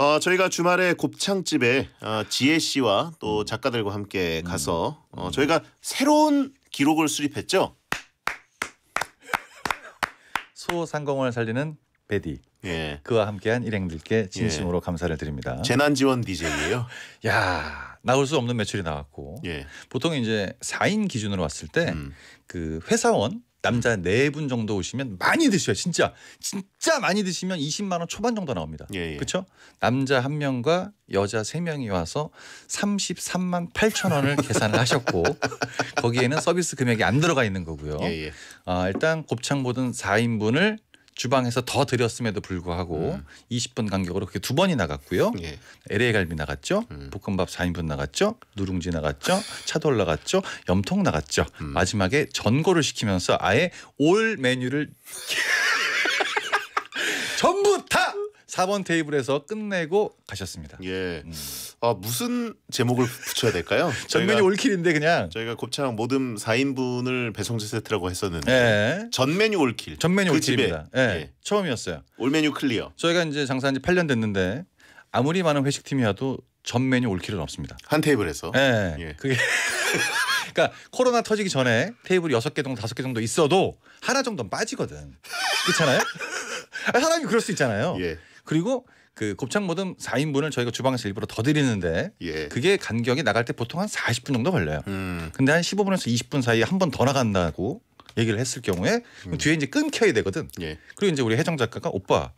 어, 저희가 주말에 곱창집에 어, 지혜 씨와 또 작가들과 함께 가서 어, 저희가 새로운 기록을 수립했죠. 소상공을 살리는 베디. 예. 그와 함께한 일행들께 예. 진심으로 감사를 드립니다. 재난지원 DJ예요. 야 나올 수 없는 매출이 나왔고 예. 보통 이제 4인 기준으로 왔을 때그 음. 회사원 남자 네 분 정도 오시면 많이 드셔요. 진짜 진짜 많이 드시면 20만 원 초반 정도 나옵니다. 예, 예. 그렇죠? 남자 한 명과 여자 세 명이 와서 33만 8천 원을 계산을 하셨고 거기에는 서비스 금액이 안 들어가 있는 거고요. 예, 예. 아, 일단 곱창 보든 4인분을 주방에서 더 드렸음에도 불구하고 음. 20분 간격으로 그게 렇두 번이 나갔고요. 예. LA 갈비 나갔죠. 음. 볶음밥 4인분 나갔죠. 누룽지 나갔죠. 차도올라갔죠 염통 나갔죠. 음. 마지막에 전골을 시키면서 아예 올 메뉴를 전부 다 4번 테이블에서 끝내고 가셨습니다. 예. 음. 아, 무슨 제목을 붙여야 될까요? 전면이 올킬인데 그냥 저희가 곱창 모듬 4인분을 배송제 세트라고 했었는데 예. 전메뉴 올킬. 전메뉴 그 올킬입니다. 집에. 예, 예. 처음이었어요. 올메뉴 클리어. 저희가 이제 장사한 지 8년 됐는데 아무리 많은 회식팀이어도 전메뉴 올킬은 없습니다. 한 테이블에서. 예. 예. 그게 그러니까 코로나 터지기 전에 테이블 6개 정도 5개 정도 있어도 하나 정도는 빠지거든. 그렇잖아요? 아, 사람이 그럴 수 있잖아요. 예. 그리고 그 곱창 모듬 4인분을 저희가 주방에서 일부러 더 드리는데 예. 그게 간격이 나갈 때 보통 한 40분 정도 걸려요. 음. 근데 한 15분에서 20분 사이에 한 번 더 나간다고 얘기를 했을 경우에 음. 뒤에 이제 끊겨야 되거든. 예. 그리고 이제 우리 해정 작가가 오빠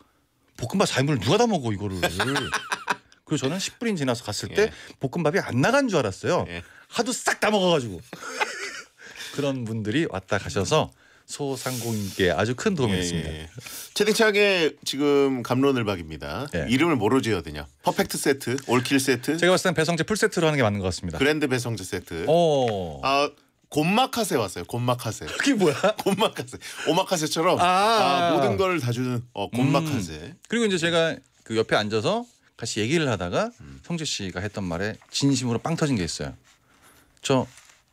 볶음밥 4인분을 누가 다 먹어 이거를. 그리고 저는 10분이 지나서 갔을 예. 때 예. 볶음밥이 안 나간 줄 알았어요. 예. 하도 싹 다 먹어가지고. 그런 분들이 왔다 가셔서 소상공인께 아주 큰 도움이 예, 됐습니다. 예, 예. 채팅창에 지금 감론을 박입니다. 예. 이름을 뭐로 지어야 되냐? 퍼펙트 세트, 올킬 세트. 제가 봤을 땐 배성재 풀세트로 하는 게 맞는 것 같습니다. 그랜드 배성재 세트. 오. 아곰마카세 왔어요. 곰마카세 그게 뭐야? 곤마카세. 오마카세처럼 아, 아, 모든 걸 다 주는 어, 곰마카세 음. 그리고 이제 제가 그 옆에 앉아서 같이 얘기를 하다가 음. 성재 씨가 했던 말에 진심으로 빵 터진 게 있어요. 저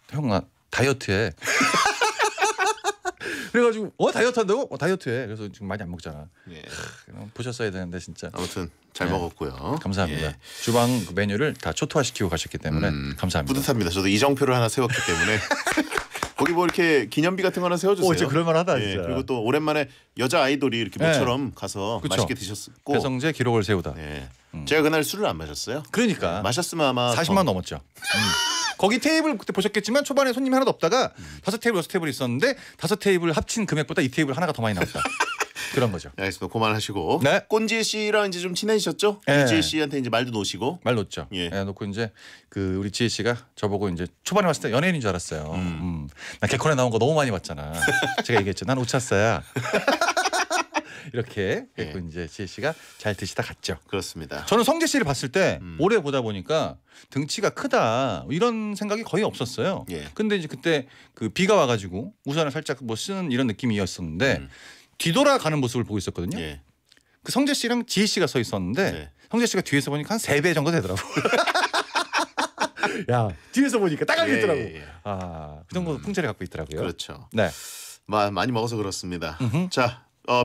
형아 다이어트에 그래가지고 어 다이어트 한다고? 어 다이어트해. 그래서 지금 많이 안 먹잖아. 예. 보셨어야 되는데 진짜. 아무튼 잘 예. 먹었고요. 감사합니다. 예. 주방 그 메뉴를 다 초토화시키고 가셨기 때문에 음, 감사합니다. 뿌듯합니다. 저도 이정표를 하나 세웠기 때문에. 거기 뭐 이렇게 기념비 같은 거 하나 세워주세요. 오, 진짜 그럴만하다 예, 진짜. 그리고 또 오랜만에 여자 아이돌이 이렇게 예. 모처럼 가서 그쵸. 맛있게 드셨고. 배성재 기록을 세우다. 예. 음. 제가 그날 술을 안 마셨어요. 그러니까. 마셨으면 아마 40만 더... 넘었죠. 음. 거기 테이블 그때 보셨겠지만 초반에 손님이 하나도 없다가 다섯 테이블 여섯 테이블 있었는데 다섯 테이블 합친 금액보다 이 테이블 하나가 더 많이 나왔다. 그런 거죠. 네, 알겠습니다. 그만하시고. 네. 꼰지혜 씨랑 이제 좀 친해지셨죠? 네. 예. 지혜 씨한테 이제 말도 놓으시고. 말 놓죠. 예. 네, 놓고 이제 그 우리 지혜 씨가 저보고 이제 초반에 왔을때 연예인인 줄 알았어요. 음. 음. 나 개콘에 나온 거 너무 많이 봤잖아. 제가 얘기했죠. 난 오차사야. 이렇게 예. 했고 이제 지혜 씨가 잘 드시다 갔죠. 그렇습니다. 저는 성재 씨를 봤을 때 음. 오래 보다 보니까 등치가 크다 이런 생각이 거의 없었어요. 예. 근데 이제 그때 그 비가 와가지고 우산을 살짝 뭐 쓰는 이런 느낌이었었는데 음. 뒤돌아가는 모습을 보고 있었거든요. 예. 그 성재 씨랑 지혜 씨가 서 있었는데 네. 성재 씨가 뒤에서 보니까 한 세 배 정도 되더라고. 야 뒤에서 보니까 딱하게 예, 있더라고. 예, 예. 아그 정도 음, 풍채를 갖고 있더라고요. 그렇죠. 네. 마, 많이 먹어서 그렇습니다. 음흠. 자